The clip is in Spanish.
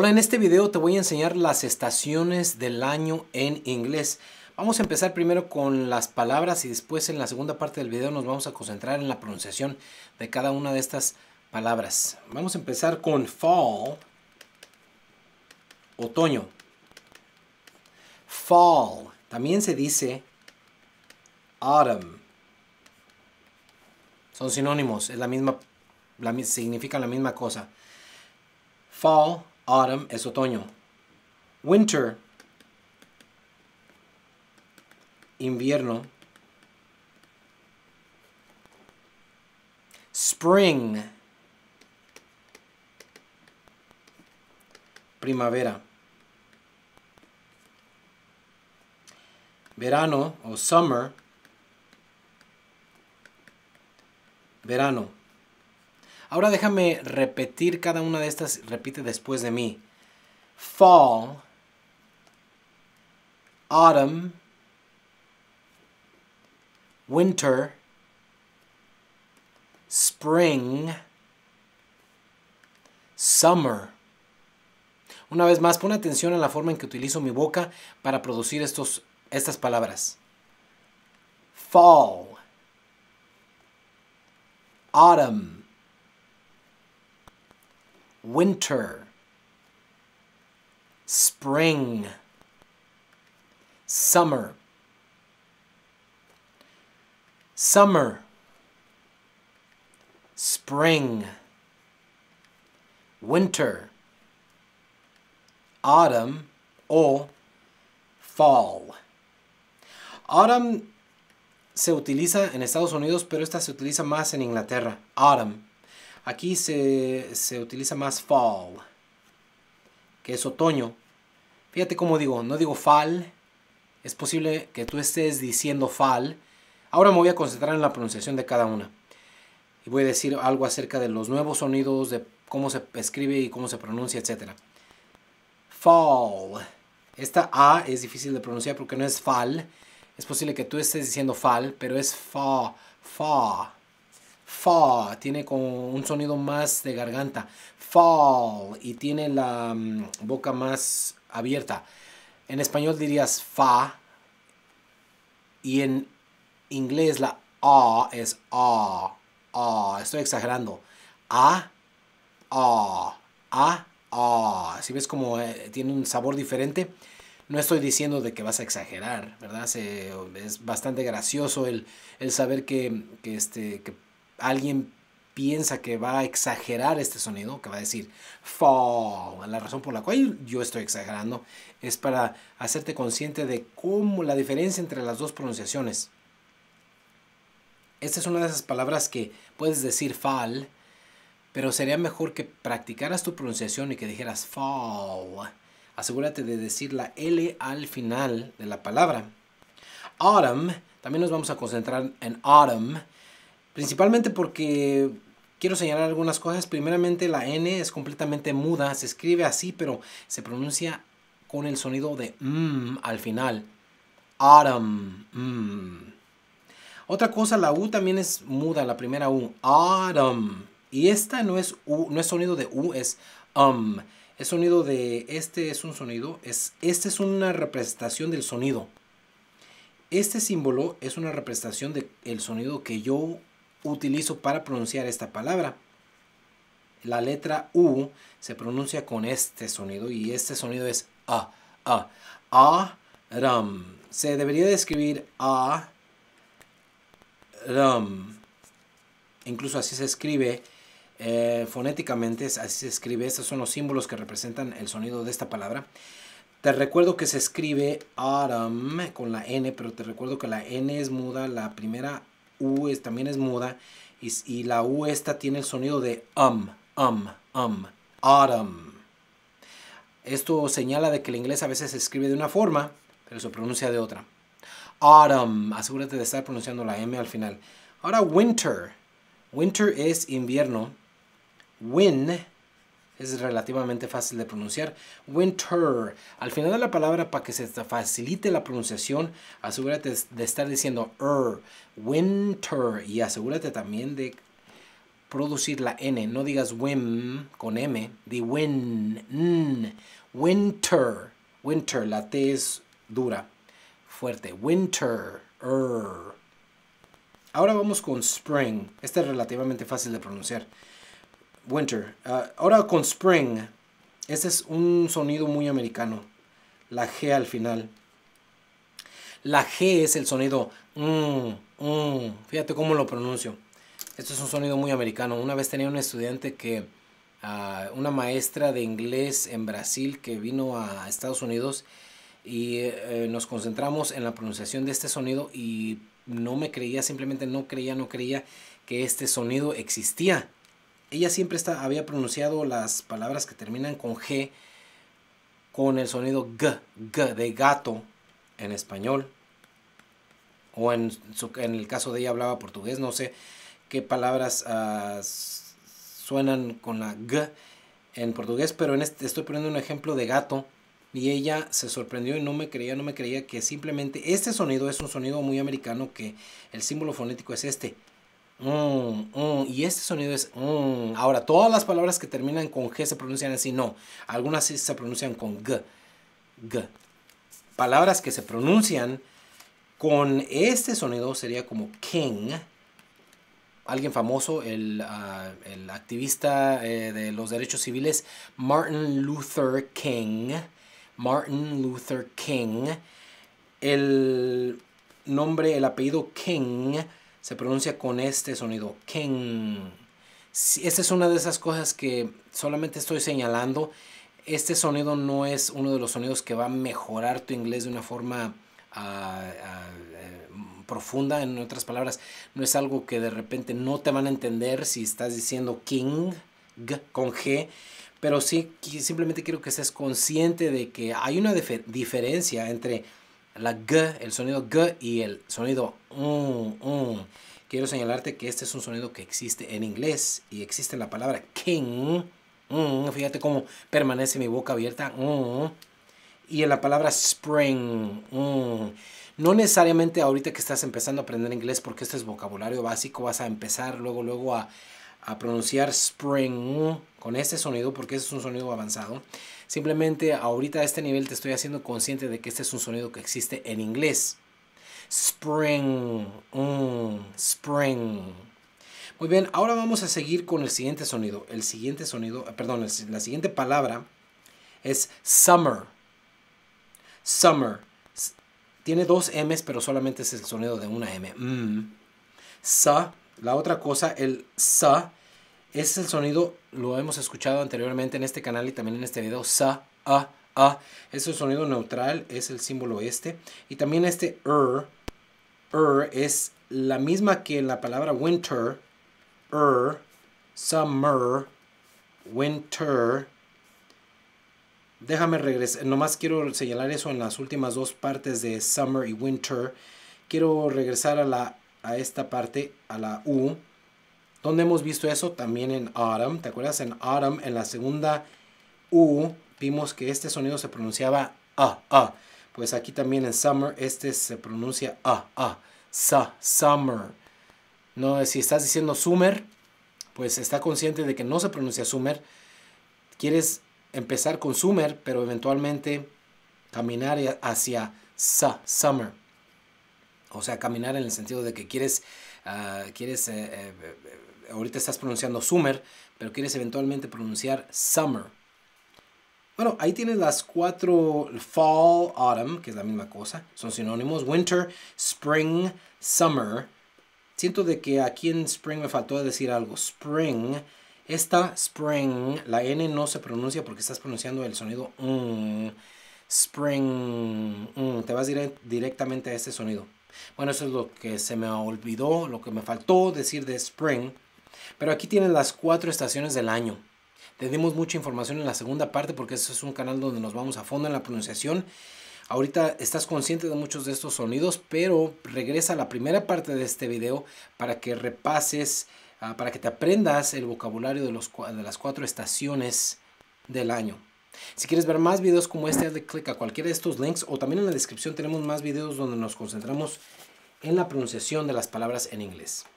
Hola, en este video te voy a enseñar las estaciones del año en inglés. Vamos a empezar primero con las palabras y después en la segunda parte del video nos vamos a concentrar en la pronunciación de cada una de estas palabras. Vamos a empezar con fall, otoño. Fall, también se dice autumn. Son sinónimos, es la misma, la, la misma cosa. Fall, Autumn es otoño. Winter, invierno. Spring, primavera. Verano o summer, verano. Ahora déjame repetir cada una de estas. Repite después de mí. Fall. Autumn. Winter. Spring. Summer. Una vez más, pon atención a la forma en que utilizo mi boca para producir estos, estas palabras. Fall. Autumn winter, spring, summer, summer, spring, winter, autumn o fall. Autumn se utiliza en Estados Unidos, pero esta se utiliza más en Inglaterra. Autumn. Aquí se, utiliza más fall, que es otoño. Fíjate cómo digo, no digo fall. Es posible que tú estés diciendo fall. Ahora me voy a concentrar en la pronunciación de cada una. Y voy a decir algo acerca de los nuevos sonidos, de cómo se escribe y cómo se pronuncia, etc. Fall. Esta A es difícil de pronunciar porque no es fall Es posible que tú estés diciendo fall pero es fa, fa. Fa. tiene como un sonido más de garganta. Fa. y tiene la mm, boca más abierta. En español dirías fa y en inglés la a es a. a. Estoy exagerando. A, a, a, a. Si ves como eh, tiene un sabor diferente. No estoy diciendo de que vas a exagerar, ¿verdad? es bastante gracioso el, saber que, este, que alguien piensa que va a exagerar este sonido, que va a decir fall. La razón por la cual yo estoy exagerando es para hacerte consciente de cómo la diferencia entre las dos pronunciaciones. Esta es una de esas palabras que puedes decir fall, pero sería mejor que practicaras tu pronunciación y que dijeras fall. Asegúrate de decir la L al final de la palabra. Autumn, también nos vamos a concentrar en autumn Principalmente porque quiero señalar algunas cosas. Primeramente, la N es completamente muda, se escribe así, pero se pronuncia con el sonido de M mm al final. adam mm. Otra cosa, la U también es muda, la primera U. adam Y esta no es U, no es sonido de U, es um. Es sonido de este es un sonido, es este es una representación del sonido. Este símbolo es una representación del sonido que yo utilizo para pronunciar esta palabra. La letra U se pronuncia con este sonido y este sonido es A. A. A. Ram. Se debería de escribir A. Ram. Incluso así se escribe. Eh, fonéticamente así se escribe. Estos son los símbolos que representan el sonido de esta palabra. Te recuerdo que se escribe Ram. con la N, pero te recuerdo que la N es muda, la primera U es, también es muda. Y, y la U esta tiene el sonido de um, um, um, autumn. Esto señala de que el inglés a veces se escribe de una forma, pero se pronuncia de otra. Autumn, asegúrate de estar pronunciando la M al final. Ahora winter. Winter es invierno. Win es relativamente fácil de pronunciar. Winter. Al final de la palabra, para que se facilite la pronunciación, asegúrate de estar diciendo er, winter. Y asegúrate también de producir la N. No digas wim con M, di win, winter. Winter, la T es dura, fuerte. Winter, er. Ahora vamos con spring. Este es relativamente fácil de pronunciar. Winter. Ah, ahora con Spring. Ese es un sonido muy americano. La G al final. La G es el sonido. Mm, mm. Fíjate cómo lo pronuncio. Esto es un sonido muy americano. Una vez tenía un estudiante que. Ah, una maestra de inglés en Brasil que vino a Estados Unidos y eh, nos concentramos en la pronunciación de este sonido y no me creía, simplemente no creía, no creía que este sonido existía ella siempre había pronunciado las palabras que terminan con G con el sonido G, G de gato en español. O en, en el caso de ella hablaba portugués, no sé qué palabras ah, suenan con la G en portugués, pero en este, estoy poniendo un ejemplo de gato. Y ella se sorprendió y no me creía, no me creía que simplemente este sonido es un sonido muy americano que el símbolo fonético es este, Mm, mm, y este sonido es mm. Ahora, todas las palabras que terminan con G se pronuncian así, no. Algunas sí se pronuncian con G. G. Palabras que se pronuncian con este sonido sería como king. Alguien famoso, el, ah, activista eh, de los derechos civiles, Martin Luther King. Martin Luther King. El nombre, el apellido King se pronuncia con este sonido, King. Esta es una de esas cosas que solamente estoy señalando. Este sonido no es uno de los sonidos que va a mejorar tu inglés de una forma ah, ah, eh, profunda. En otras palabras, no es algo que de repente no te van a entender si estás diciendo king g, con g. Pero sí, simplemente quiero que seas consciente de que hay una diferencia entre la g, el sonido g y el sonido mm, quiero señalarte que este es un sonido que existe en inglés y existe la palabra king. Mm, fíjate cómo permanece mi boca abierta. Mm, y en la palabra spring. Mm, no necesariamente ahorita que estás empezando a aprender inglés porque este es vocabulario básico, vas a empezar luego, luego a, a pronunciar spring con este sonido porque este es un sonido avanzado. Simplemente ahorita a este nivel te estoy haciendo consciente de que este es un sonido que existe en inglés. Spring. Mm, spring. Muy bien, ahora vamos a seguir con el siguiente sonido. El siguiente sonido, eh, perdón, la siguiente palabra es summer. Summer. Tiene dos M's, pero solamente es el sonido de una M. Mm. Sa, la otra cosa, el sa, es el sonido, lo hemos escuchado anteriormente en este canal y también en este video, sa, a, a. Es el sonido neutral, es el símbolo este. Y también este er, er es la misma que la palabra winter, er, summer, winter. Déjame regresar, nomás quiero señalar eso en las últimas dos partes de summer y winter. Quiero regresar a, la, a esta parte, a la U. donde hemos visto eso? También en autumn. ¿Te acuerdas? En autumn, en la segunda U, vimos que este sonido se pronunciaba A, A pues aquí también en summer este se pronuncia a, ah, a, ah, sa, summer. No, si estás diciendo summer, pues está consciente de que no se pronuncia summer. Quieres empezar con summer, pero eventualmente caminar e-, hacia sa, summer. O sea, caminar en el sentido de que quieres, ah, quieres eh, eh, eh, ahorita estás pronunciando summer, pero quieres eventualmente pronunciar summer. Bueno, ahí tienes las cuatro fall, autumn, que es la misma cosa, son sinónimos, winter, spring, summer. Siento de que aquí en spring me faltó decir algo, spring. Esta spring, la N no se pronuncia porque estás pronunciando el sonido mm, spring. Mm, te vas directamente a este sonido. Bueno, eso es lo que se me olvidó, lo que me faltó decir de spring. Pero aquí tienes las cuatro estaciones del año. Tenemos mucha información en la segunda parte porque ese es un canal donde nos vamos a fondo en la pronunciación. Ahorita estás consciente de muchos de estos sonidos, pero regresa a la primera parte de este video para que repases, ah, para que te aprendas el vocabulario de, de las cuatro estaciones del año. Si quieres ver más videos como este, hazle clic a cualquiera de estos links o también en la descripción tenemos más videos donde nos concentramos en la pronunciación de las palabras en inglés.